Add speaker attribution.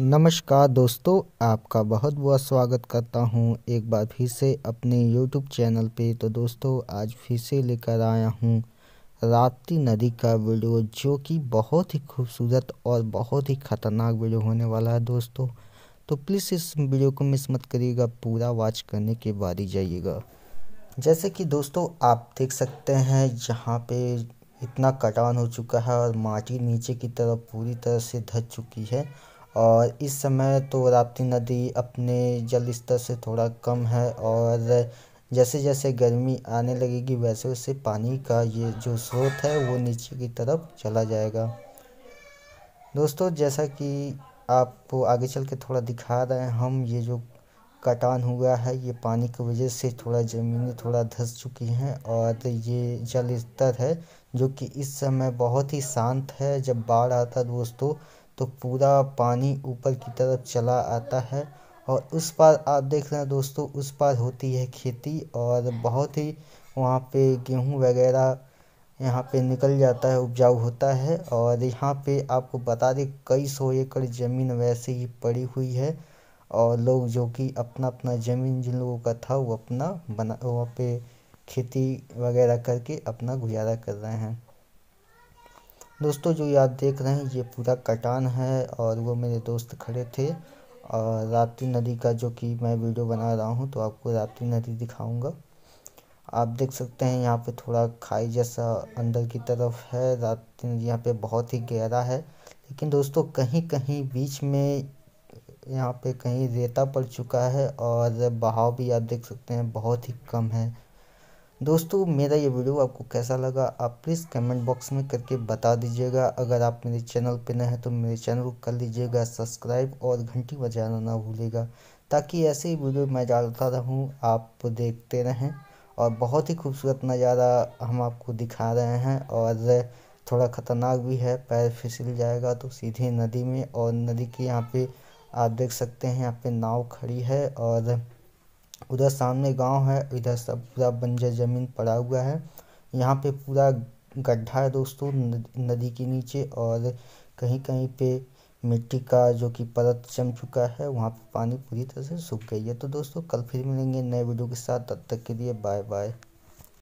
Speaker 1: नमस्कार दोस्तों आपका बहुत बहुत स्वागत करता हूं एक बार फिर से अपने यूट्यूब चैनल पे तो दोस्तों आज फिर से लेकर आया हूं राप्ती नदी का वीडियो जो कि बहुत ही खूबसूरत और बहुत ही ख़तरनाक वीडियो होने वाला है दोस्तों तो प्लीज़ इस वीडियो को मिस मत करिएगा पूरा वॉच करने के बाद ही जाइएगा जैसे कि दोस्तों आप देख सकते हैं यहाँ पे इतना कटान हो चुका है और माटी नीचे की तरफ पूरी तरह से धस चुकी है और इस समय तो राप्ती नदी अपने जल स्तर से थोड़ा कम है और जैसे जैसे गर्मी आने लगेगी वैसे वैसे पानी का ये जो स्रोत है वो नीचे की तरफ चला जाएगा दोस्तों जैसा कि आपको आगे चल के थोड़ा दिखा रहे हैं हम ये जो कटान हुआ है ये पानी की वजह से थोड़ा ज़मीनें थोड़ा धस चुकी हैं और ये जल स्तर है जो कि इस समय बहुत ही शांत है जब बाढ़ आता दोस्तों तो पूरा पानी ऊपर की तरफ चला आता है और उस पार आप देख रहे हैं दोस्तों उस पार होती है खेती और बहुत ही वहाँ पे गेहूँ वगैरह यहाँ पे निकल जाता है उपजाऊ होता है और यहाँ पे आपको बता दें कई सौ एकड़ ज़मीन वैसे ही पड़ी हुई है और लोग जो कि अपना अपना ज़मीन जिन लोगों का था वो अपना बना वहाँ पे खेती वगैरह करके अपना गुजारा कर रहे हैं दोस्तों जो ये आप देख रहे हैं ये पूरा कटान है और वो मेरे दोस्त खड़े थे और राप्ती नदी का जो कि मैं वीडियो बना रहा हूँ तो आपको राप्ती नदी दिखाऊंगा आप देख सकते हैं यहाँ पे थोड़ा खाई जैसा अंदर की तरफ है राप्ती नदी यहाँ पे बहुत ही गहरा है लेकिन दोस्तों कहीं कहीं बीच में यहाँ पे कहीं रेता पड़ चुका है और बहाव भी आप देख सकते हैं बहुत ही कम है दोस्तों मेरा ये वीडियो आपको कैसा लगा आप प्लीज़ कमेंट बॉक्स में करके बता दीजिएगा अगर आप मेरे चैनल पर नए हैं तो मेरे चैनल को कर लीजिएगा सब्सक्राइब और घंटी बजाना ना भूलेगा ताकि ऐसे ही वीडियो मैं डालता रहूँ आप देखते रहें और बहुत ही खूबसूरत नज़ारा हम आपको दिखा रहे हैं और थोड़ा ख़तरनाक भी है पैर फिसल जाएगा तो सीधे नदी में और नदी के यहाँ पे आप देख सकते हैं यहाँ पे नाव खड़ी है और उधर सामने गांव है इधर सब पूरा बंजर जमीन पड़ा हुआ है यहाँ पे पूरा गड्ढा है दोस्तों नदी के नीचे और कहीं-कहीं पे मिट्टी का जो कि परत जम चुका है वहाँ पे पानी पूरी तरह से सूख गई है तो दोस्तों कल फिर मिलेंगे नए वीडियो के साथ तब तक के लिए बाय बाय